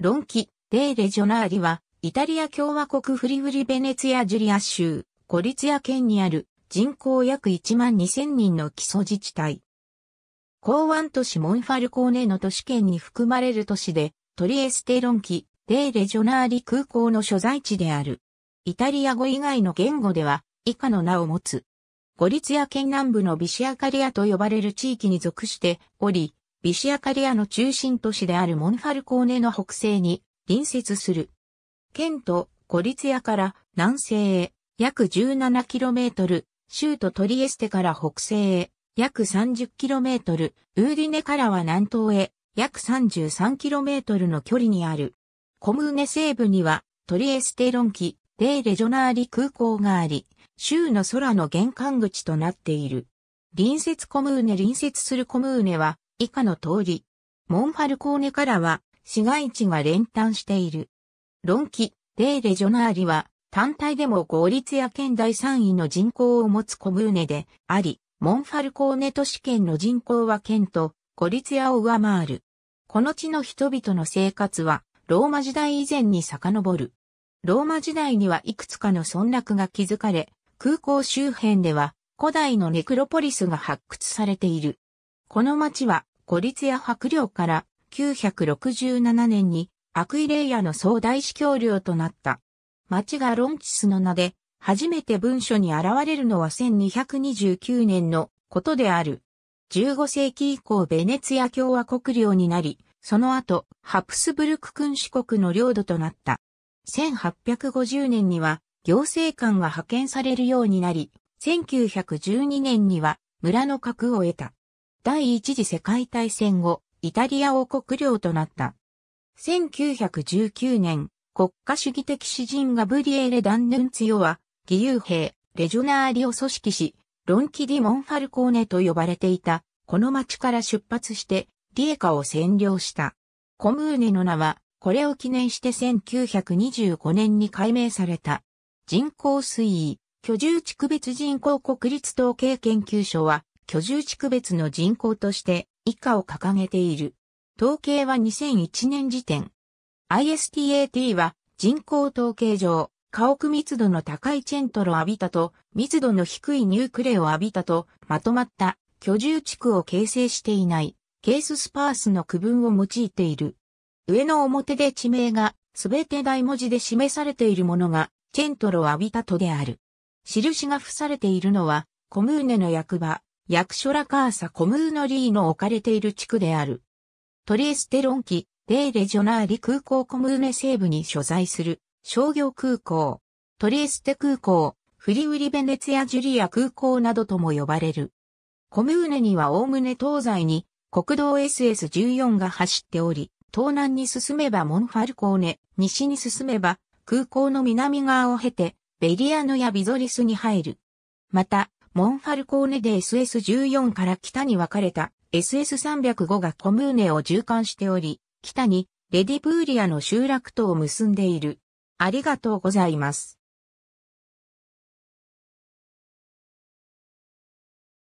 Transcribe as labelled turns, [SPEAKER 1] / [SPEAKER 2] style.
[SPEAKER 1] ロンキ・デーレジョナーリは、イタリア共和国フリフリベネツィア・ジュリア州、コリツィア県にある人口約1万2000人の基礎自治体。港湾都市モンファルコーネの都市圏に含まれる都市で、トリエステロンキ・デーレジョナーリ空港の所在地である。イタリア語以外の言語では、以下の名を持つ。ゴリツィア県南部のビシアカリアと呼ばれる地域に属しており、ビシアカリアの中心都市であるモンファルコーネの北西に隣接する。県都ゴリツヤから南西へ約 17km、州都トリエステから北西へ約 30km、ウーディネからは南東へ約 33km の距離にある。コムーネ西部にはトリエステロンキ、デーレジョナーリ空港があり、州の空の玄関口となっている。隣接コムーネ隣接するコムーネは以下の通り。モンファルコーネからは市街地が連単している。論キ、デーレジョナーリは単体でも合立や県第3位の人口を持つコムーネであり、モンファルコーネ都市圏の人口は県と合立やを上回る。この地の人々の生活はローマ時代以前に遡る。ローマ時代にはいくつかの村落が築かれ、空港周辺では古代のネクロポリスが発掘されている。この町は孤立や白領から967年にアクイレイヤの総大司教領となった。町がロンチスの名で初めて文書に現れるのは1229年のことである。15世紀以降ベネツィア共和国領になり、その後、ハプスブルク君主国の領土となった。1850年には行政官が派遣されるようになり、1912年には村の核を得た。第一次世界大戦後、イタリア王国領となった。1919年、国家主義的詩人ガブリエレ・ダンヌンツヨは、義勇兵、レジョナーリを組織し、ロンキディ・モンファルコーネと呼ばれていた、この町から出発して、リエカを占領した。コムーネの名は、これを記念して1925年に改名された。人口推移、居住地区別人口国立統計研究所は、居住地区別の人口として以下を掲げている。統計は2001年時点。ISTAT は人口統計上、家屋密度の高いチェントロアビタと密度の低いニュークレオアビタとまとまった居住地区を形成していないケーススパースの区分を用いている。上の表で地名がすべて大文字で示されているものがチェントロアビタとである。印が付されているのはコムーネの役場、役所ラカーサコムーノリーの置かれている地区である。トリエステロン機、デーレジョナーリ空港コムーネ西部に所在する商業空港、トリエステ空港、フリウリベネツヤ・ジュリア空港などとも呼ばれる。コムーネにはおおむね東西に国道 SS14 が走っており、東南に進めばモンファルコーネ、西に進めば空港の南側を経て、ベリアノやビゾリスに入る。また、モンファルコーネで SS14 から北に分かれた SS305 がコムーネを縦貫しており、北にレディプーリアの集落とを結んでいる。ありがとうございます。